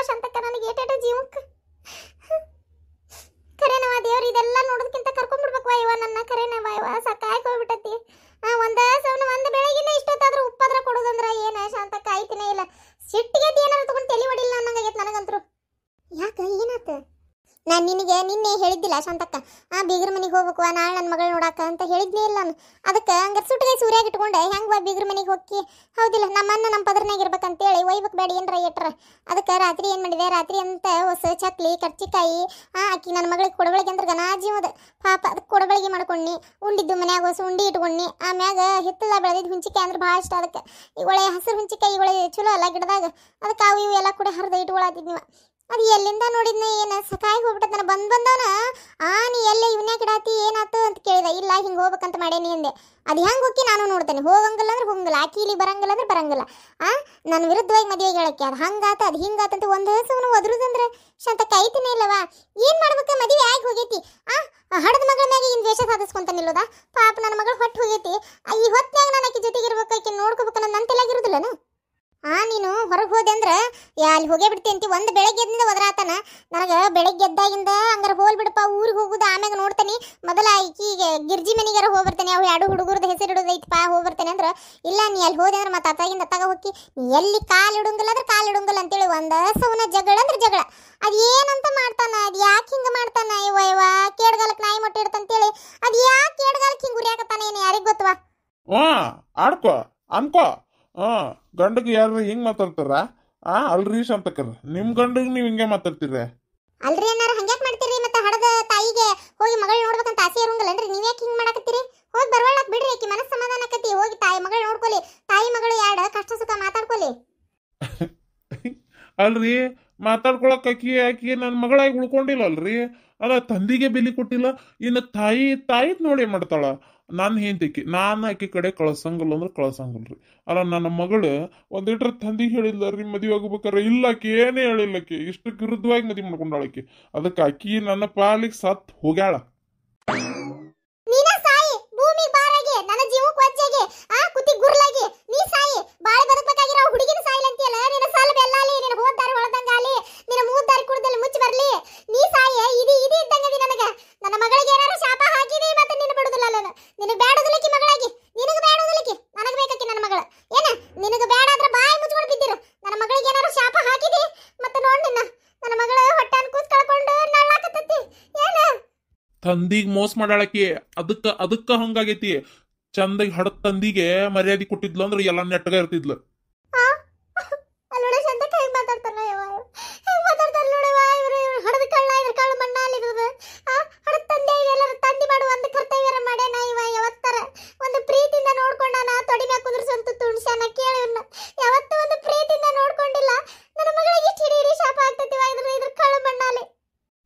ನೋಡವ ಶಾಂತಕ್ಕ ನನಗೆ ಏಟೇಟ ಜೀವಕ್ಕೆ ಕರೆನವ ದೇವ್ರ ಇದೆಲ್ಲ ನೋಡೋದಕ್ಕಿಂತ ಕರ್ಕೊಂಡ್ಬಿಡ್ಬೇಕು ಅಯ್ಯವ ನನ್ನ ಕರೆನವ ಅಯ್ಯವ ಸಾಕಾಗಿ ಹೋಗ್ಬಿಟ್ಟತಿ ಆ ಒಂದ ಸವನ ಒಂದ ಬೆಳಗಿನ ಇಷ್ಟೊತ್ತಾದ್ರೂ ಉಪ್ಪದ್ರ ಕೊಡೋದಂದ್ರ ಏನ ಶಾಂತಕ್ಕ ಐತಿನೇ ಇಲ್ಲ ಸಿಟ್ಟಿಗೆ ಏನಾರ ತಗೊಂಡು ತಲೆ ಹೊಡಿಲ್ಲ ಅನ್ನಂಗಾಗೈತೆ ನನಗಂತರು ಯಾಕ ಏನಾತ ನಾನು ನಿನಗೆ ನಿನ್ನೆ ಹೇಳಿದ್ದಿಲ್ಲ ಶಾಂತಕ್ಕ ಬೀಗ್ರ ಮನೆಗೆ ಹೋಗ್ಬೇಕು ನಾಳೆ ನನ್ನ ಮಗಳು ನೋಡಾಕ ಅಂತ ಹೇಳಿದ್ನೇ ಇಲ್ಲ ನಾನು ಅದಕ್ಕೆ ಹಂಗಾರೆ ಸುಟ್ಟಿಗೆ ಸೂರ್ಯಾಗ ಇಟ್ಕೊಂಡೆ ಹೆಂಗೆ ಬಾ ಬೀಗ್ರ ಮನೆಗೆ ಹೋಗಿ ಹೌದಿಲ್ಲ ನಮ್ಮನ್ನ ನಮ್ಮ ಅಂತ ಇರ್ಬೇಕಂತೇಳಿ ಒಯ್ಬೇಕು ಬೇಡಿ ಏನ್ರ ಇಟ್ರ ಅದಕ್ಕೆ ರಾತ್ರಿ ಏನು ಮಾಡಿದೆ ರಾತ್ರಿ ಅಂತ ಹೊಸ ಚಕ್ಲಿ ಕರ್ಚಿಕಾಯಿ ಆ ಅಕ್ಕಿ ನನ್ನ ಮಗಳಿಗೆ ಕೊಡಬಳಿಗೆ ಅಂದ್ರೆ ಜೀವದ ಪಾಪ ಅದಕ್ಕೆ ಕೊಡಬಳಿಗೆ ಮಾಡ್ಕೊಂಡಿ ಉಂಡಿದ್ದು ಮನ್ಯಾಗ ಹೊಸ ಉಂಡಿ ಇಟ್ಕೊಂಡಿ ಆಮ್ಯಾಗ ಹಿತ್ತಲ ಬೆಳೆದಿದ್ದು ಹುಂಚಿಕಾಯಿ ಅಂದ್ರೆ ಭಾಳ ಇಷ್ಟ ಅದಕ್ಕೆ ಇವಳೆ ಹಸಿರು ಹುಂಚಿಕಾಯಿ ಇವಳೆ ಚಲೋ ಅಲ್ಲ ಗಿಡದಾಗ ಅದಕ್ಕೆ ಅವು ಇವು ಎಲ್ಲ ಕೂಡ ಹರಿದು ನೀವು ಅದು ಎಲ್ಲಿಂದ ನೋಡಿದ್ನ ಹಿಂಗೆ ಹೋಗ್ಬೇಕಂತ ಮಾಡೇನಿ ಅಂದೆ ಅದು ಹೆಂಗೆ ಹೋಗಿ ನಾನು ನೋಡ್ತೇನೆ ಹೋಗಂಗಿಲ್ಲ ಅಂದ್ರೆ ಹೋಗಂಗಿಲ್ಲ ಆಕಿ ಇಲ್ಲಿ ಬರಂಗಿಲ್ಲ ಅಂದ್ರೆ ಬರಂಗಿಲ್ಲ ಆ ನನ್ನ ವಿರುದ್ಧವಾಗಿ ಮದುವೆ ಹೇಳಕ್ಕೆ ಅದು ಹಂಗಾತ ಅದು ಹಿಂಗಾತಂತ ಒಂದು ಹೆಸರು ಒದ್ರದಂದ್ರೆ ಶಾಂತ ಕೈತಿನೇ ಇಲ್ಲವಾ ಏನು ಮಾಡ್ಬೇಕು ಮದುವೆ ಆಗಿ ಹೋಗೈತಿ ಆ ಹಡದ ಮಗಳ ಮ್ಯಾಗೆ ಇನ್ ದ್ವೇಷ ಸಾಧಿಸ್ಕೊಂತ ನಿಲ್ಲೋದ ಪಾಪ ನನ್ನ ಮಗಳು ಹೊಟ್ಟು ಹೋಗೈತಿ ಈ ಹೊತ್ತಿನಾಗ ನಾನು ಆಕಿ ಜೊತೆಗಿರ್ಬೇಕು ಆಕೆ ನೋಡ್ಕೋಬೇಕು ನನ್ನ ತಲೆಗಿರುದಿಲ್ಲನ ಅಲ್ಲಿ ಹೋಗೇ ಬಿಡ್ತೀನಿ ಅಂತಿ ಒಂದು ಬೆಳಗ್ಗೆ ಎದ್ದಿಂದ ಒದರಾತನ ನನಗೆ ಬೆಳಗ್ಗೆ ಎದ್ದಾಗಿಂದ ಹಂಗಾರ ಹೋಲ್ ಬಿಡಪ್ಪ ಊರಿಗೆ ಹೋಗುದು ಆಮ್ಯಾಗ ನೋಡ್ತೀನಿ ಮೊದಲ ಈಗ ಗಿರ್ಜಿ ಮನೆಗಾರ ಹೋಗ್ಬರ್ತಾನೆ ಅವು ಎರಡು ಹುಡುಗರದ ಹೆಸರು ಹೋಗಿ ಬರ್ತೇನೆ ಅಂದ್ರೆ ಇಲ್ಲ ನೀ ಅಲ್ಲಿ ಹೋದೆ ಅಂದ್ರೆ ಮತ್ತೆ ಅತ್ತಾಗಿಂದ ಅತ್ತಾಗ ಹೋಗಿ ನೀ ಎಲ್ಲಿ ಕಾಲು ಇಡುಂಗಿಲ್ಲ ಅಂದ್ರೆ ಕಾಲು ಇಡುಂಗಿಲ್ಲ ಅಂತೇಳಿ ಒಂದ ಸೌನ ಜಗಳ ಅಂದ್ರೆ ಜಗಳ ಅದು ಏನಂತ ಮಾಡ್ತಾನ ಅದು ಯಾಕೆ ಹಿಂಗೆ ಮಾಡ್ತಾನ ಇವ ಇವ ಕೇಡ್ಗಾಲಕ್ಕೆ ನಾಯಿ ಮೊಟ್ಟೆ ಅಂತೇಳಿ ಅದು ಯಾಕೆ ಕೇಡ್ಗಾಲಕ್ಕೆ ಹಿಂಗೆ ಉರಿಯಾಕತ್ತಾನ ಏನು ಯಾರಿಗೆ ಗೊತ್ತವಾ ಹ್ಞೂ ಆಡ್ಕೋ ಅನ್ಕೋ ಹಾಂ ಗಂಡಗೆ ಯಾರು ಹಿಂಗೆ ಮಾತಾಡ್ತಾರ ಆ ಅಲ್ರಿ ಶಾಂತಕರ್ ನಿಮ್ ಗಂಡಗ್ ನೀವ್ ಹಿಂಗೆ ಮಾತಾಡ್ತೀರ ಅಲ್ರಿ ಅನ್ನಾರ ಯಾಕೆ ಮಾಡ್ತೀರಿ ಮತ್ತೆ ಹಡದ ತಾಯಿಗೆ ಹೋಗಿ ಮಗಳ ನೋಡ್ಬೇಕಂತ ಆಸೆ ಇರಂಗಿಲ್ಲನ್ರಿ ನೀವ್ ಯಾಕೆ ಹಿಂಗ್ ಮಾಡಕತ್ತೀರಿ ಹೋಗಿ ಬರವಳಕ್ ಬಿಡ್ರಿ ಆಕಿ ಮನಸ್ ಸಮಾಧಾನ ಕತ್ತಿ ಹೋಗಿ ತಾಯಿ ಮಗಳ ನೋಡ್ಕೊಲಿ ತಾಯಿ ಮಗಳು ಯಾಡ ಕಷ್ಟ ಸುಖ ಮಾತಾಡ್ಕೊಲಿ ಅಲ್ರಿ ಮಾತಾಡ್ಕೊಳಕ್ ಆಕಿ ಆಕಿ ನನ್ನ ಮಗಳಾಗಿ ಉಳ್ಕೊಂಡಿಲ್ಲ ಅಲ್ರಿ ಅಲ್ಲ ತಂದಿಗೆ ಬೆಲಿ ಕೊಟ್ಟಿಲ್ಲ ಇನ್ನು ತಾಯಿ ತಾಯಿದ್ ನೋಡಿ ಮಾಡ್ತಾಳ ನನ್ನ ಹೆಂಡತಿಕಿ ನಾನು ಆಕಿ ಕಡೆ ಕಳ್ಸಂಗಲ್ಲ ಅಂದ್ರೆ ಕಳ್ಸಂಗಲ್ರಿ ಅಲ್ಲ ನನ್ನ ಮಗಳು ಲೀಟ್ರ್ ತಂದಿಗೆ ಹೇಳಿಲ್ಲ ರೀ ಮದುವೆ ಆಗ್ಬೇಕಾರೆ ಇಲ್ಲಕ್ಕೆ ಏನೇ ಹೇಳಿಲ್ಲಕ್ಕೆ ಇಷ್ಟು ವಿರುದ್ಧವಾಗಿ ಮದುವೆ ಮಾಡ್ಕೊಂಡಾಳಕ್ಕೆ ಅದಕ್ಕೆ ಆಕಿ ನನ್ನ ಪಾಲಿಗೆ ಸತ್ತು ಹೋಗ್ಯಾಳ ತಂದಿಗ್ ಮೋಸ ಮಾಡಾಳಕಿ ಅದಕ್ಕ ಅದಕ್ಕ ಹಂಗಾಗೈತಿ ಚಂದಗ್ ಹಡದ್ ತಂದಿಗೆ ಮರ್ಯಾದೆ ಕೊಟ್ಟಿದ್ಲು ಅಂದ್ರೆ ಎಲ್ಲ ನೆಟ್ಟಗ ಇರ್ತಿದ್ಲು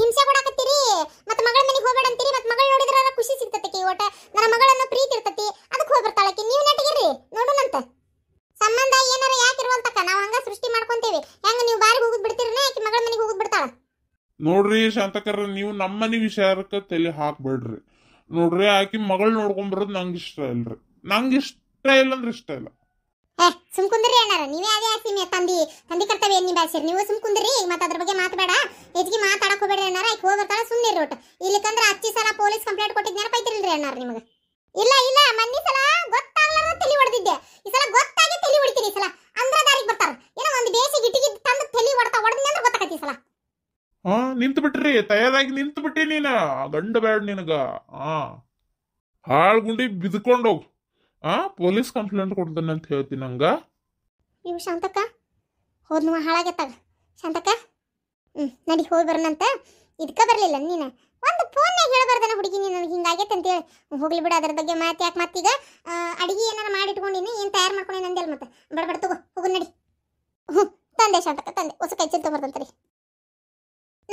ಹಿಂಸೆ ಕೊಡಾಕತ್ತೀರಿ ಮತ್ತ ಮಗಳ ಮನೆಗೆ ಹೋಗಬೇಡ ಅಂತೀರಿ ಮತ್ತ ಮಗಳ ನೋಡಿದ್ರ ಖುಷಿ ಸಿಗ್ತತಿ ಓಟ ನನ್ನ ಮಗಳನ್ನ ಪ್ರೀತಿ ಇರ್ತತಿ ಅದಕ್ಕೆ ಹೋಗಿ ಬರ್ತಾಳಕ್ಕೆ ನೀವು ನೆಟ್ಟಿಗಿರ್ರಿ ಅಂತ ಸಂಬಂಧ ಏನಾರ ಯಾಕೆ ಇರುವಲ್ತಕ್ಕ ನಾವು ಹಂಗ ಸೃಷ್ಟಿ ಮಾಡ್ಕೊಂತೀವಿ ಹೆಂಗ ನೀವು ಬಾರಿಗೆ ಹೋಗುದ್ ಬಿಡ್ತೀರನ ಆಕೆ ಮಗಳ ಮನೆಗೆ ಹೋಗುದ್ ಬಿಡ್ತಾಳ ನೋಡ್ರಿ ಶಾಂತಕರ ನೀವು ನಮ್ಮ ಮನೆ ವಿಚಾರಕ್ಕೆ ತಲೆ ಹಾಕ್ಬೇಡ್ರಿ ನೋಡ್ರಿ ಆಕಿ ಮಗಳು ನೋಡ್ಕೊಂಡ್ ಬರೋದು ನಂಗೆ ಇಷ್ಟ ಇಲ್ರಿ ನಂಗೆ ಇಷ್ಟ ಇಲ್ಲ ಅಂದ್ರೆ ಇಷ್ಟ ಇಲ್ಲ ಏ ಸುಮ್ ಕುಂದ್ರಿ ಅಣ್ಣಾರ ನೀವೇ ಅದೇ ಆಸಿ ತಂದಿ ತಂದಿ ಕರ್ತವ್ಯ ಏನ್ ನಿಭಾಯಿಸಿರಿ ನೀವು ಸುಮ್ ಕುಂದ್ರಿ ಮತ್ತೆ ಅದ್ರ ಬಗ್ಗೆ ಮಾತಾಡ ಹೆಚ್ಚಿಗೆ ಮಾತಾಡಕ್ ಹೋಗ್ಬೇಡ್ರಿ ಅಣ್ಣಾರ ಈಗ ಹೋಗ್ಬರ್ತಾಳ ರೋಟ ಇಲ್ಲಿ ಇಲ್ಲಿಕಂದ್ರ ಅಚ್ಚಿ ಸಲ ಪೊಲೀಸ್ ಕಂಪ್ಲೇಂಟ್ ಕೊಟ್ಟಿದ್ನಾರ ಬೈತಿರಲ್ರಿ ಅಣ್ಣಾರ ನಿಮಗೆ ಇಲ್ಲ ಇಲ್ಲ ಮಂದಿ ಸಲ ಗೊತ್ತಾಗ್ಲಾರ ತಲೆ ಹೊಡೆದಿದ್ದೆ ಈ ಸಲ ಗೊತ್ತಾಗಿ ತಲೆ ಹೊಡಿತೀನಿ ಈ ಸಲ ಅಂದ್ರ ದಾರಿಗೆ ಬರ್ತಾರ ಏನೋ ಒಂದು ಬೇಸಿ ಗಿಟ್ಟಿಗೆ ತಂದು ತಲೆ ಹೊಡ್ತಾ ಹೊಡೆದ್ನಿ ಅಂದ್ರೆ ಗೊತ್ತಾಗತ್ತೆ ಈ ಸಲ ಹಾ ನಿಂತು ಬಿಟ್ರಿ ತಯಾರಾಗಿ ನಿಂತು ಬಿಟ್ಟಿ ನೀನ ಗಂಡ ಬೇಡ ನಿನಗ ಹಾ ಗುಂಡಿ ಬಿದ್ಕೊಂಡೋಗು ಆ ಪೊಲೀಸ್ ಕಂಪ್ಲೇಂಟ್ ಕೊಡ್ತಾನೆ ಅಂತ ಹೇಳ್ತೀನಿ ಹಂಗ ಇವು ಶಾಂತಕ್ಕ ಹೋದ್ನು ಹಾಳಾಗತ್ತಾಗ ಶಾಂತಕ್ಕ ಹ್ಞೂ ನಡಿ ಹೋಗಿ ಬರೋಣಂತ ಇದಕ್ಕೆ ಬರಲಿಲ್ಲ ನೀನ ಒಂದು ಫೋನ್ ಹೇಳಬಾರ್ದನ ಹುಡುಗಿ ನೀನು ನನಗೆ ಹಿಂಗಾಗೈತೆ ಹೇಳಿ ಹೋಗ್ಲಿ ಬಿಡು ಅದ್ರ ಬಗ್ಗೆ ಮಾತು ಯಾಕೆ ಮತ್ತೀಗ ಅಡಿಗೆ ಏನಾರ ಮಾಡಿಟ್ಕೊಂಡಿನಿ ಏನು ತಯಾರು ಮಾಡ್ಕೊಂಡೇನು ಅಂದೇಲ್ ಮತ್ತೆ ಬಡಬಡ ತಗೋ ಹೋಗು ನಡಿ ಹ್ಞೂ ತಂದೆ ಶಾಂತಕ್ಕ ತಂದೆ ಹೊಸ ಕೈ ಚಿಂತ ಬರ್ತಂತರಿ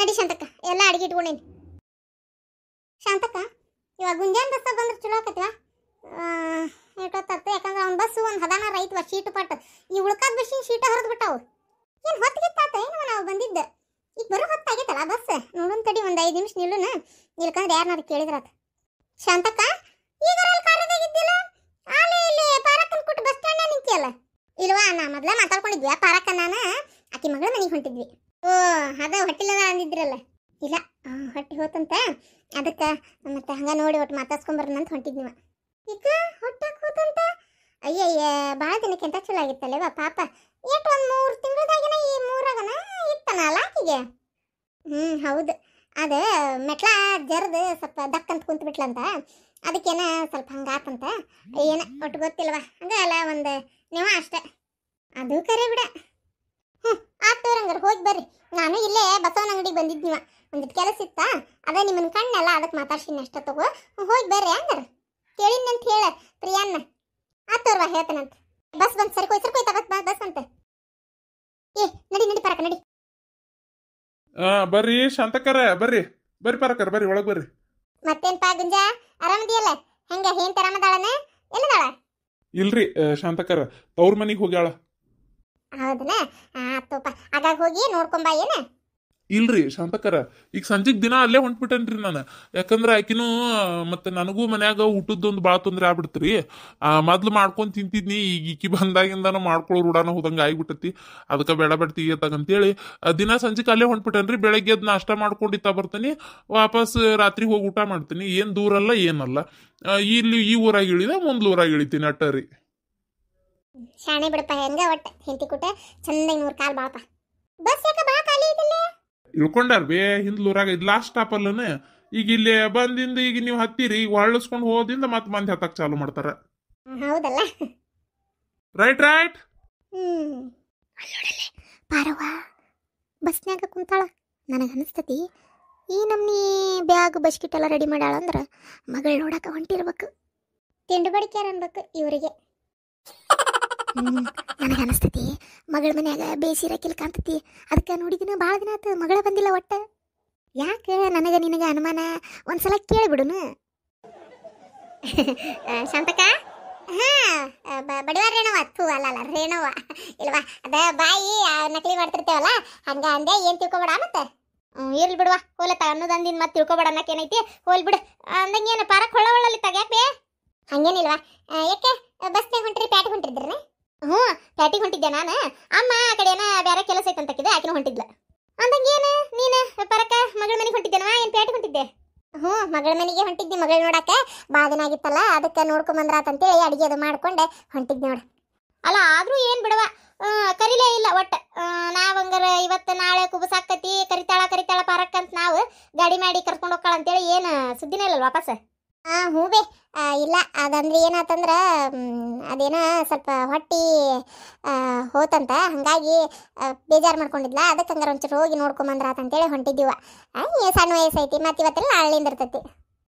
ನಡಿ ಶಾಂತಕ್ಕ ಎಲ್ಲ ಅಡಿಗೆ ಇಟ್ಕೊಂಡೇನಿ ಶಾಂತಕ್ಕ ಇವಾಗ ಗುಂಜಾನ್ ಬಸ್ಸ ಬಂದ್ರೆ ಚಲೋ ಆಕತ್ವಾ ಇಟ್ಟೊತ್ತತ್ತು ಯಾಕಂದ್ರೆ ಅವ್ನ ಬಸ್ಸು ಒಂದು ಹದಾನಾರ ಐತವ ಶೀಟ್ ಪಟ್ಟು ಈ ಉಳ್ಕಾದ ಬಸ್ಸಿನ ಶೀಟ ಹರಿದು ಬಿಟ್ಟಾವು ಏನು ಹೊತ್ತಿಗೆ ತಾತ ಏನವ ನಾವು ಬಂದಿದ್ದ ಈಗ ಬರೋ ಹೊತ್ತಾಗೈತಲ್ಲ ಬಸ್ ನೋಡೋನ್ ತಡಿ ಒಂದು ಐದು ನಿಮಿಷ ನಿಲ್ಲುನ ಇಲ್ಕಂದ್ರೆ ಯಾರನ್ನಾರು ಕೇಳಿದ್ರಾತ ಶಾಂತಕ್ಕ ಈಗ ಕಾರ್ಯದಾಗಿದ್ದಿಲ್ಲ ಆಲೆ ಇಲ್ಲಿ ಪಾರಕ್ಕನ್ ಕೊಟ್ಟು ಬಸ್ ಸ್ಟ್ಯಾಂಡ್ ನಿಂತಿಯಲ್ಲ ಇಲ್ವಾ ನಾ ಮೊದಲ ಮಾತಾಡ್ಕೊಂಡಿದ್ವಿ ಪಾರಕ್ಕ ನಾನ ಆಕಿ ಮಗಳ ಮನೆಗೆ ಹೊಂಟಿದ್ವಿ ಓ ಅದ ಹೊಟ್ಟಿಲ್ಲದ ಅಂದಿದ್ರಲ್ಲ ಇಲ್ಲ ಹೊಟ್ಟಿ ಹೋತಂತ ಅದಕ್ಕೆ ಮತ್ತೆ ಹಂಗೆ ನೋಡಿ ಒಟ್ಟು ಮಾತಾಡ್ಸ್ಕೊಂಬರೋಣ ಅಂತ ಹೊಂಟಿದ್ನಿವ ಈಗ ಹೊಟ್ಟಕ್ಕೆ ಹೋತಂತ ಅಯ್ಯಯ್ಯ ಭಾಳ ದಿನಕ್ಕೆ ಚಲೋ ಆಗಿತ್ತಲ್ಲೇವ ಪಾಪ ಎಷ್ಟು ಒಂದು ಮೂರು ತಿಂಗಳದಾಗಿನ ಈ ಮೂರಾಗನ ಇತ್ತನ ಲಾಕಿಗೆ ಹ್ಞೂ ಹೌದು ಅದು ಮೆಟ್ಲ ಜರದು ಸ್ವಲ್ಪ ದಕ್ಕಂತ ಕುಂತು ಬಿಟ್ಲಂತ ಅದಕ್ಕೇನ ಸ್ವಲ್ಪ ಹಂಗಾತಂತ ಏನ ಒಟ್ಟು ಗೊತ್ತಿಲ್ವ ಹಂಗಲ್ಲ ಒಂದು ನೀವ ಅಷ್ಟೇ ಅದು ಕರೆ ಬಿಡ ಹ್ಞೂ ಆತವ್ರ ಹಂಗಾರೆ ಹೋಗಿ ಬರ್ರಿ ನಾನು ಇಲ್ಲೇ ಬಸವನ ಅಂಗಡಿಗೆ ಬಂದಿದ್ದೀವ ಒಂದಿಟ್ಟು ಕೆಲಸ ಇತ್ತಾ ಅದೇ ನಿಮ್ಮನ್ನ ಕಣ್ಣೆಲ್ಲ ಅದಕ್ಕೆ ಮಾತಾಡ್ಸಿನಿ ಅಷ್ಟೇ ತಗೋ ಹೋಗಿ ಬರ್ರಿ ಹಂಗಾರೆ ಅಂತ ಹೇಳ ಪ್ರಿಯಾನ್ನ ಆತೋರ್ವ ಅಂತ ಬಸ್ ಬಂದ್ ಸರಿ ಕೊಯ್ ಸರ್ಕೊಯ್ ತಗತ್ ಬಸ್ ಅಂತ ಏ ನಡಿ ನಡಿ ಪರಕ ನಡಿ ಆ ಬರ್ರಿ ಶಾಂತಕರ ಬರ್ರಿ ಬರ್ರಿ ಪರಕರ ಬರ್ರಿ ಒಳಗ್ ಬರ್ರಿ ಮತ್ತೇನ್ ಪಾ ಗುಂಜಾ ಆರಾಮದಿಯಲ್ಲ ಹೆಂಗ ಹೇನ್ ಎಲ್ಲ ಎಲ್ಲದಾಳ ಇಲ್ರಿ ಶಾಂತಕರ ತವ್ರ ಮನಿಗೆ ಹೋಗ್ಯಾಳ ಹೌದನ ಆ ತೋಪ ಆಗಾಗ ಹೋಗಿ ನೋಡ್ಕೊಂಬ ಏನ ಇಲ್ರಿ ಶಾಂತಕರ ಈಗ ಸಂಜೆಗೆ ದಿನ ಅಲ್ಲೇ ಹೊಂಟ್ಬಿಟ್ಟೇನ್ರಿ ನಾನು ಯಾಕಂದ್ರೆ ಆಕಿನೂ ಮತ್ತೆ ನನಗೂ ಮನ್ಯಾಗ ಊಟದ್ದೊಂದು ಭಾಳ ತೊಂದರೆ ಆಗ್ಬಿಡ್ತ್ರಿ ಮೊದ್ಲು ಮಾಡ್ಕೊಂಡು ತಿಂತಿದ್ನಿ ಈಗ ಈಕಿ ಬಂದಾಗಿಂದನೂ ಮಾಡ್ಕೊಳ್ಳೋ ರೂಢಾನ ಹೋದಂಗೆ ಆಗಿಬಿಟ್ಟತಿ ಅದಕ್ಕೆ ಬೇಡ ಬೇಡ ಅಂತೇಳಿ ದಿನ ಸಂಜೆಗೆ ಅಲ್ಲೇ ಹೊಂಟ್ಬಿಟ್ಟೇನ್ರಿ ಬೆಳಗ್ಗೆ ಅದು ನಾಷ್ಟ ಮಾಡ್ಕೊಂಡಿತ್ತಾ ಇತ್ತ ಬರ್ತೀನಿ ವಾಪಸ್ ರಾತ್ರಿ ಹೋಗಿ ಊಟ ಮಾಡ್ತೀನಿ ಏನು ದೂರಲ್ಲ ಏನಲ್ಲ ಇಲ್ಲಿ ಈ ಊರಾಗಿ ಇಳಿದ ಮುಂದ್ಲ ಊರಾಗಿ ಇಳಿತೀನಿ ಅಟ್ಟರಿ ಶಾಣೆ ಬಿಡಪ್ಪ ಹೆಂಗ ಒಟ್ಟ ಹೆಂಡತಿ ಕೂಟ ಚಂದ ನೂರು ಕಾಲ್ ಬಾಪ ಬಸ್ ಯಾಕೆ ಬಾ ಖಾಲಿ ಇದೆ ಇಳ್ಕೊಂಡಾರ ಬೇ ಊರಾಗ ಇದು ಲಾಸ್ಟ್ ಸ್ಟಾಪಲ್ಲನ ಈಗ ಇಲ್ಲಿ ಬಂದಿಂದ ಈಗ ನೀವು ಹತ್ತಿರಿ ಈಗ ಹೊರಳಿಸ್ಕೊಂಡು ಹೋದಿಂದ ಮತ್ತೆ ಮಂದಿ ಹತ್ತಕ್ ಚಾಲು ಮಾಡ್ತಾರ ಹೌದಲ್ಲ ರೈಟ್ ರೈಟ್ ಪರವಾ ಬಸ್ನ್ಯಾಗ ಕುಂತಾಳ ನನಗೆ ಅನಿಸ್ತತಿ ಈ ನಮ್ನಿ ಬ್ಯಾಗ್ ಬಸ್ಕಿಟ್ ಎಲ್ಲ ರೆಡಿ ಮಾಡ್ಯಾಳ ಅಂದ್ರೆ ಮಗಳು ನೋಡಕ್ಕೆ ಹೊಂಟಿರ್ಬೇಕು ತಿಂಡು ಬಡಿಕ್ಯಾರ ಅನ್ಬೇಕು ಇವರಿಗೆ ನನಗೆ ಅನಿಸ್ತತಿ ಮಗಳ ಮನ್ಯಾಗ ಕೆಲ್ ಕಾಂತತಿ ಅದಕ್ಕೆ ನೋಡಿದಿನ ಭಾಳ ದಿನ ಆತು ಮಗಳ ಬಂದಿಲ್ಲ ಒಟ್ಟ ಯಾಕೆ ನನಗೆ ನಿನಗೆ ಅನುಮಾನ ಒಂದ್ಸಲ ಕೇಳಿಬಿಡುನು ಶಾಂತಕ ಬಡವ ರೇಣವ ಥೂ ಅಲ್ಲ ಅಲ್ಲ ರೇಣವ ಇಲ್ವಾ ಅದ ಬಾಯಿ ನಕಲಿ ಮಾಡ್ತಿರ್ತೇವಲ್ಲ ಹಂಗ ಹಂಗೆ ಏನು ತಿಳ್ಕೊಬೇಡ ಮತ್ತೆ ಇರ್ಲಿ ಬಿಡುವ ಹೋಲತ್ತ ಅನ್ನೋದಂದಿನ ಮತ್ತೆ ತಿಳ್ಕೊಬೇಡ ಅನ್ನಕ್ಕೆ ಏನೈತಿ ಹೋಲ್ ಬಿಡು ಅಂದಂಗೆ ಏನು ಪಾರಕ್ ಹೊಳ್ಳ ಹೊಳ್ಳಲ್ಲಿ ತಗ್ಯಾಕೆ ಹಂಗೇನಿಲ್ವಾ ಯಾಕೆ ಬಸ್ನಾಗ ಹೊಂಟ್ರಿ ಪ್ಯಾಟ್ ಹೊಂಟಿದ್ರಿ ಹ್ಞೂ ಪ್ಯಾಟಿಗೆ ಹೊಂಟಿದ್ದೆ ನಾನು ಅಮ್ಮ ಆ ಕಡೆ ಏನೋ ಬೇರೆ ಕೆಲಸ ಐತಂತಕ್ಕಿದೆ ಆಕಿನೂ ಹೊಂಟಿದ್ಲ ಅಂದಂಗೇನು ನೀನು ಪರಕ ಮಗಳ ಮನೆಗೆ ಹೊಂಟಿದ್ದೇನವಾ ಏನು ಪ್ಯಾಟಿಗೆ ಹೊಂಟಿದ್ದೆ ಹ್ಞೂ ಮಗಳ ಮನೆಗೆ ಹೊಂಟಿದ್ದೆ ಮಗಳು ನೋಡಕ್ಕೆ ಆಗಿತ್ತಲ್ಲ ಅದಕ್ಕೆ ನೋಡ್ಕೊಂಬಂದ್ರಾತಂತೇಳಿ ಅಡುಗೆ ಅದು ಮಾಡ್ಕೊಂಡೆ ಹೊಂಟಿದ್ದೆ ನೋಡು ಅಲ್ಲ ಆದರೂ ಏನು ಬಿಡವ ಕರಿಲೇ ಇಲ್ಲ ಒಟ್ಟು ನಾವಂಗಾರ ಇವತ್ತು ನಾಳೆ ಕುಬಸಾಕತಿ ಕರಿತಾಳ ಕರಿತಾಳ ಅಂತ ನಾವು ಗಾಡಿ ಮಾಡಿ ಕರ್ಕೊಂಡು ಹೋಗ್ತಾಳ ಅಂತೇಳಿ ಏನು ಸುದ್ದಿನೇ ಇಲ್ಲ ವಾಪಸ್ ಹಾಂ ಬೇ ಇಲ್ಲ ಅದಂದ್ರೆ ಏನಾತಂದ್ರೆ ಅದೇನೋ ಸ್ವಲ್ಪ ಹೊಟ್ಟಿ ಹೋತಂತ ಹಾಗಾಗಿ ಬೇಜಾರು ಮಾಡ್ಕೊಂಡಿದ್ಲ ಅದಕ್ಕೆ ಹಂಗಾರೆ ಒಂಚೂರು ಹೋಗಿ ನೋಡ್ಕೊಂಬಂದ್ರ ಅಂತೇಳಿ ಹೊಂಟಿದ್ದೀವ ಸಣ್ಣ ವಯಸ್ಸೈತಿ ಮತ್ತೆ ಇವತ್ತೆಲ್ಲ ನಾಳೆಯಿಂದ ಇರ್ತೈತಿ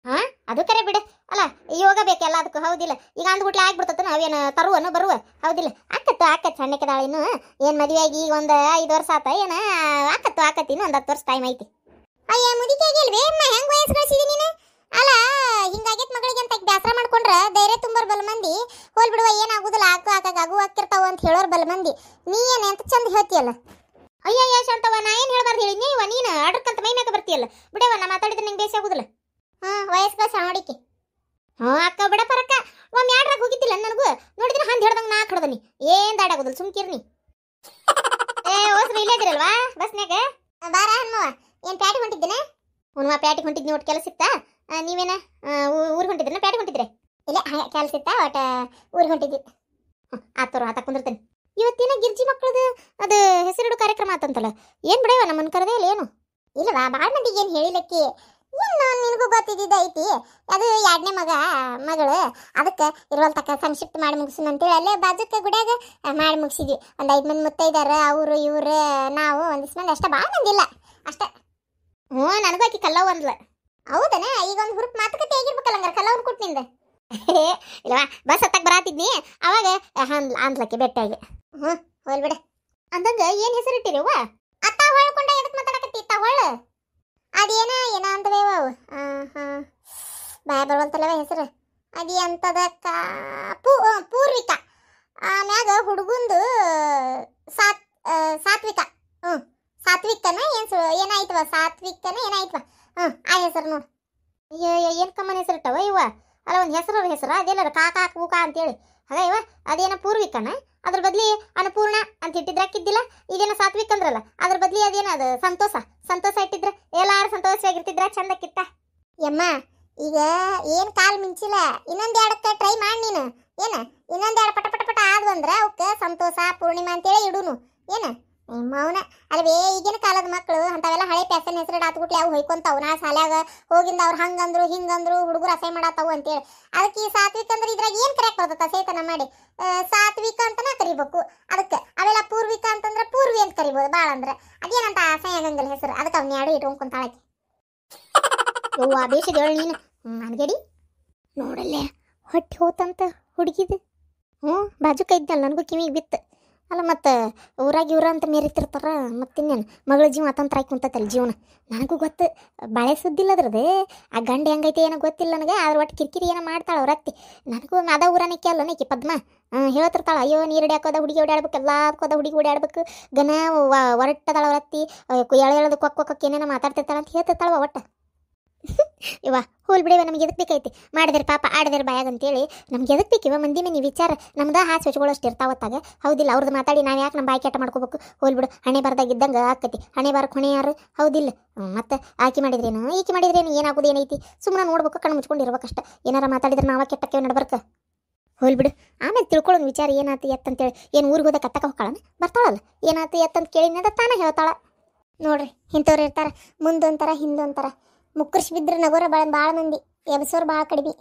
ಹಾ ಅದು ಕರೆ ಬಿಡು ಅಲ್ಲ ಯೋಗ ಬೇಕಲ್ಲ ಅದಕ್ಕೂ ಹೌದಿಲ್ಲ ಈಗ ಅಂದ್ಬಿಟ್ಲೆ ಆಗ್ಬಿಡ್ತೈತೆ ನಾವೇನು ತರುವನು ಬರುವ ಹೌದಿಲ್ಲ ಆಕತ್ತು ಆಕತ್ತು ಸಣ್ಣಕ್ಕಿದಾಳ ಏನು ಮದುವೆ ಆಗಿ ಈಗ ಒಂದು ಐದು ವರ್ಷ ಆತ ಏನು ಆಕತ್ತು ಆಕತ್ತಿನ ಒಂದು ಹತ್ತು ವರ್ಷ ಟೈಮ್ ಐತಿ ಅಯ್ಯ ಮುದಿಕಾಗಿ ಅಲ್ವೇ ಅಮ್ಮ ಹೆಂಗೆ ವಯಸ್ಸು ಕಳಿಸಿದಿ ನೀನು ಅಲ್ಲ ಹಿಂಗಾಗೈತ್ ಮಗಳಿಗೆ ಅಂತ ಬ್ಯಾಸರ ಮಾಡ್ಕೊಂಡ್ರೆ ಧೈರ್ಯ ತುಂಬರ್ ಮಂದಿ ಹೋಲ್ ಬಿಡುವ ಏನಾಗುದಿಲ್ಲ ಆಕ ಆಕಾಗ ಆಗು ಆಗ್ತಿರ್ತಾವ ಅಂತ ಹೇಳೋರ್ ಬಲಮಂದಿ ನೀ ಏನೇ ಅಂತ ಚಂದ ಹೇಳ್ತಿಯಲ್ಲ ಅಯ್ಯೋ ಶಾಂತವ ನಾ ಏನ್ ಹೇಳ್ಬಾರ್ದು ಹೇಳಿ ನೀವ ನೀನು ಅಡ್ರಕ್ಕಂತ ಮೈ ಮ್ಯಾಗ ಬರ್ತೀಯಲ್ಲ ಬಿಡವ ನಾ ಮಾತಾಡಿದ್ರೆ ನಿಂಗೆ ಬೇಸ ಆಗುದಿಲ್ಲ ಹಾ ವಯಸ್ಕ ಶಾಣೋಡಿಕೆ ಹಾ ಅಕ್ಕ ಬಿಡ ಪರಕ್ಕ ಒಮ್ಮೆ ಯಾಡ್ರಾಗ ಹೋಗಿದ್ದಿಲ್ಲ ನನಗೂ ನೋಡಿದ್ರೆ ಹಂದ್ ಹಿಡ್ದಂಗ ನಾ ಕಡ್ದನಿ ಏನ್ ದಾಡಾಗುದಿಲ್ಲ ಸುಮ್ಕಿರ್ನಿ ಏ ಓಸ್ರು ಬಸ್ನ್ಯಾಗ ಬಾರ ಏನ್ ಪ್ಯಾಟಿ ಹೊಂಟಿದ್ದೇನೆ ಹುನ್ವಾ ಪ್ಯಾಟಿಗೆ ಹೊಂಟಿದ್ನಿ ಒಟ್ಟು ಕೆಲಸ ಇತ್ತಾ ನೀವೇನ ಊರ್ ಹೊಂಟಿದ್ರೆ ಪೇಟೆ ಹೊಂಟಿದ್ರೆ ಇಲ್ಲ ಕೆಲಸ ಇತ್ತ ಒಟ್ಟ ಊರಿಗೆ ಹೊಂಟಿದ್ವಿ ಆತರು ಆತ ಕುಂದಿರ್ತೇನೆ ಇವತ್ತಿನ ಗಿರ್ಜಿ ಮಕ್ಕಳದು ಅದು ಹೆಸರಿಡು ಕಾರ್ಯಕ್ರಮ ಆತಂತಲ್ಲ ಏನ್ ಬಿಡವ ನಮ್ಮನ್ ಕರೆದೇ ಇಲ್ಲ ಏನು ಇಲ್ಲವಾ ಭಾಳ ಮಂದಿಗೆ ಏನು ಹೇಳಿಲಕ್ಕಿ ಏನು ನಿನಗೂ ಗೊತ್ತಿದ್ದಿದ್ದು ಐತಿ ಅದು ಎರಡನೇ ಮಗ ಮಗಳು ಅದಕ್ಕೆ ಇರೋಲ್ ಸಂಕ್ಷಿಪ್ತ ಮಾಡಿ ಮುಗಿಸೋಣ ಅಂತೇಳಿ ಅಲ್ಲೇ ಬಾಜುಕ್ಕೆ ಗುಡಿಯಾಗ ಮಾಡಿ ಮುಗಿಸಿದ್ವಿ ಒಂದು ಐದು ಮಂದಿ ಮುತ್ತೈದಾರ ಅವರು ಇವರು ನಾವು ಒಂದಿಷ್ಟು ಮಂದಿ ಅಷ್ಟೇ ಭಾಳ ಮಂದಿ ಇಲ್ಲ ಅಷ್ಟೇ ಹ್ಞೂ ನನಗೂ ಆಕಿ ಕಲ್ಲ ಒಂದ್ಲ ಹೌದನ ಈಗ ಒಂದು ಹುರುಪ್ ಮಾತುಕತೆ ಆಗಿರ್ಬೇಕಲ್ಲ ಹಂಗಾರೆ ಕಲವನ್ ನಿಂದ ಇಲ್ವಾ ಬಸ್ ಹತ್ತಕ್ ಬರಾತಿದ್ನಿ ಅವಾಗ ಅಂದ್ಲಕ್ಕೆ ಬೆಟ್ಟಾಗಿ ಹ್ಞೂ ಹೋಲ್ ಬಿಡ ಅಂದಂಗ ಏನ್ ಹೆಸರು ಇಟ್ಟಿರಿವ ಅತ್ತ ಹೊಳ್ಕೊಂಡ ಎದಕ್ ಮಾತಾಡಕತ್ತಿ ಇತ್ತ ಹೊಳ್ಳ ಅದೇನ ಏನ ಅಂದವೇವ ಬಾಯ ಬರುವಂತಲ್ಲವ ಹೆಸರು ಅದಿ ಅಂತದ ಪೂ ಪೂರ್ವಿಕ ಆಮ್ಯಾಗ ಹುಡುಗಂದು ಸಾತ್ ಸಾತ್ವಿಕ ಹ್ಞೂ ಸಾತ್ವಿಕನ ಏನು ಏನಾಯ್ತವ ಸಾತ್ವಿಕನ ಏನಾಯ್ತವ ಆ ಹೆಸರು ನೋಡು ಅಯ್ಯೋ ಏನು ಕಮ್ಮನ ಹೆಸರು ಇಟ್ಟವ ಇವ ಅಲ್ಲ ಒಂದು ಹೆಸರು ಹೆಸರು ಅದೇನಾರ ಕಾಕ ಬೂಕ ಅಂತೇಳಿ ಹಾಗ ಇವ ಅದೇನ ಪೂರ್ವಿಕನ ಅದ್ರ ಬದ್ಲಿ ಅನುಪೂರ್ಣ ಅಂತ ಇಟ್ಟಿದ್ರಾಕಿದ್ದಿಲ್ಲ ಈಗೇನ ಸಾತ್ವಿಕ ಅಂದ್ರಲ್ಲ ಅದ್ರ ಬದ್ಲಿ ಅದೇನ ಅದು ಸಂತೋಷ ಸಂತೋಷ ಇಟ್ಟಿದ್ರ ಎಲ್ಲಾರು ಸಂತೋಷವಾಗಿರ್ತಿದ್ರ ಚಂದಕ್ಕಿತ್ತ ಯಮ್ಮ ಈಗ ಏನು ಕಾಲ ಮಿಂಚಿಲ್ಲ ಇನ್ನೊಂದು ಎರಡಕ್ಕೆ ಟ್ರೈ ಮಾಡಿ ನೀನು ಏನ ಇನ್ನೊಂದು ಎರಡು ಪಟ ಪಟ ಪಟ ಆದ್ವಂದ್ರ ಅವಕ್ಕೆ ಸಂತೋಷ ಪೂರ್ಣಿಮಾ ಅಂತೇಳಿ ಇಡುನು ಏನ ನಿಮ್ಮವನ ಅಲ್ವೇ ಈಗಿನ ಕಾಲದ ಮಕ್ಕಳು ಅಂಥವೆಲ್ಲ ಹಳೆ ಪ್ಯಾಸನ್ ಹೆಸರು ಆತ್ಬಿಟ್ಲಿ ಅವು ಹೊಯ್ಕೊಂತಾವ ನಾ ಸಾಲ್ಯಾಗ ಹೋಗಿಂದ ಅವ್ರು ಹಂಗಂದ್ರು ಹಿಂಗಂದ್ರು ಹುಡುಗರು ಅಸೈ ಮಾಡತ್ತಾವು ಅಂತೇಳಿ ಅದಕ್ಕೆ ಈ ಸಾತ್ವಿಕ ಅಂದ್ರೆ ಇದ್ರಾಗ ಏನು ಕರೆಕ್ಟ್ ಬರ್ತದ ಸೇತನ ಮಾಡಿ ಸಾತ್ವಿಕ ಅಂತನ ಕರಿಬೇಕು ಅದಕ್ಕೆ ಅವೆಲ್ಲ ಪೂರ್ವಿಕ ಅಂತಂದ್ರೆ ಪೂರ್ವಿ ಅಂತ ಕರಿಬೋದು ಭಾಳ ಅಂದ್ರೆ ಅದೇನಂತ ಅಸೈ ಆಗಂಗಿಲ್ಲ ಹೆಸರು ಅದಕ್ಕೆ ಅವ್ನ ಎರಡು ಇಟ್ಕೊಂಡ್ ಓ ಯವ್ವ ಬೇಷದ ನೀನು ಅನ್ಗಡಿ ನೋಡಲ್ಲೇ ಹೊಟ್ಟಿ ಹೋತಂತ ಹುಡುಗಿದು ಹ್ಞೂ ಬಾಜುಕ ಇದ್ದಲ್ಲ ನನಗೂ ಕಿವಿಗೆ ಬಿತ್ತು ಅಲ್ಲ ಮತ್ತು ಊರಾಗಿ ಊರ ಅಂತ ಮೇರಿತಿರ್ತಾರ ಮತ್ತಿನ್ನೇನು ಮಗಳ ಜೀವ ಅತಂತ್ರ ಆಯ್ಕೆ ಕುಂತೈತಲ್ಲ ಜೀವನ ನನಗೂ ಗೊತ್ತು ಬಾಳೆ ಸುದ್ದಿಲ್ಲದ್ರದೇ ಆ ಗಂಡ ಹೆಂಗೈತೆ ಏನೋ ಗೊತ್ತಿಲ್ಲ ನನಗೆ ಆದ್ರ ಒಟ್ಟು ಕಿರಿಕಿರಿ ಏನೋ ಮಾಡ್ತಾಳೆ ಅವರತ್ತಿ ನನಗೂ ಅದ ಊರನಕ್ಕೆ ಅಲ್ಲ ನಕ್ಕಿ ಪದ್ಮ ಹೇಳ್ತಿರ್ತಾಳೆ ಅಯ್ಯೋ ನೀರು ಹಾಕೋದ ಹುಡುಗಿ ಓಡಾಡ್ಬೇಕು ಎಲ್ಲದಕ್ಕೋದ ಹುಡುಗಿ ಓಡಾಡ್ಬೇಕು ಗನ ಒರಟ್ಟದಳ ಅವ್ರ ಅತ್ತಿ ಎಳೆದು ಕೊಕ್ಕ ಕೊಕ್ಕ ಏನೇನೋ ಮಾತಾಡ್ತಿರ್ತಾಳೆ ಅಂತ ಹೇಳ್ತಿರ್ತಾಳೆ ಒಟ್ಟು ಇವ ಹೋಲ್ ಬಿಡಿವ ನಮ್ಗೆ ಎದಕ್ಕೆ ಬೇಕೈತಿ ಮಾಡಿದ್ರೆ ಪಾಪ ಆಡದ್ರ ಬಾಯಾಗ ಅಂತೇಳಿ ನಮ್ಗೆ ಎದಕ್ಕೆ ಬೇಕಿವ ಮಂದಿ ಮನೆ ವಿಚಾರ ನಮ್ದು ಹಾ ಇರ್ತಾವ ಇರ್ತಾವತ್ತಾಗ ಹೌದಿಲ್ಲ ಅವ್ರದ್ದು ಮಾತಾಡಿ ನಾವು ಯಾಕೆ ನಮ್ಮ ಬಾಯಿ ಕೆಟ್ಟ ಮಾಡ್ಕೋಬೇಕು ಹೋಲ್ ಬಿಡು ಹಣೆ ಇದ್ದಂಗೆ ಆಕತಿ ಹಣೆ ಬಾರ ಹೊಣೆ ಯಾರು ಹೌದಿಲ್ಲ ಮತ್ತೆ ಆಕೆ ಮಾಡಿದ್ರೇನು ಈಕೆ ಮಾಡಿದ್ರೇನು ಏನಾಗೋದು ಏನೈತಿ ಸುಮ್ಮನೆ ನೋಡ್ಬೇಕು ಕಣ್ಣು ಮುಚ್ಕೊಂಡಿರ್ಬೇಕಷ್ಟ ಏನಾರ ಮಾತಾಡಿದ್ರೆ ನಾವ ಕೆಟ್ಟಕ್ಕೆ ನಡ್ಬರ್ಕ ಹೋಲ್ ಬಿಡು ಆಮೇಲೆ ತಿಳ್ಕೊಳ್ಳೋನು ವಿಚಾರ ಏನಾಯ್ತು ಎತ್ತಂತೇಳಿ ಏನು ಊರಿಗೆ ಹೋದಾಗ ಕತ್ತಕ ಹೋಗ್ಕೊಳ್ಳೋಣ ಬರ್ತಾಳಲ್ಲ ಏನಾಯ್ತು ಎತ್ತಂತ ಕೇಳಿ ತಾನೇ ಹೇಳ್ತಾಳ ನೋಡ್ರಿ ಇಂಥವ್ರು ಇರ್ತಾರೆ ಮುಂದೊಂಥರ ಹಿಂದೊಂಥರ ಮುಕ್ಕರ್ಸಿ ಬಿದ್ರ ನಗೋರ ಭಾಳ ಭಾಳ ಮಂದಿ ಎಬ್ಸೋರು ಭಾಳ ಕಡಿಮೆ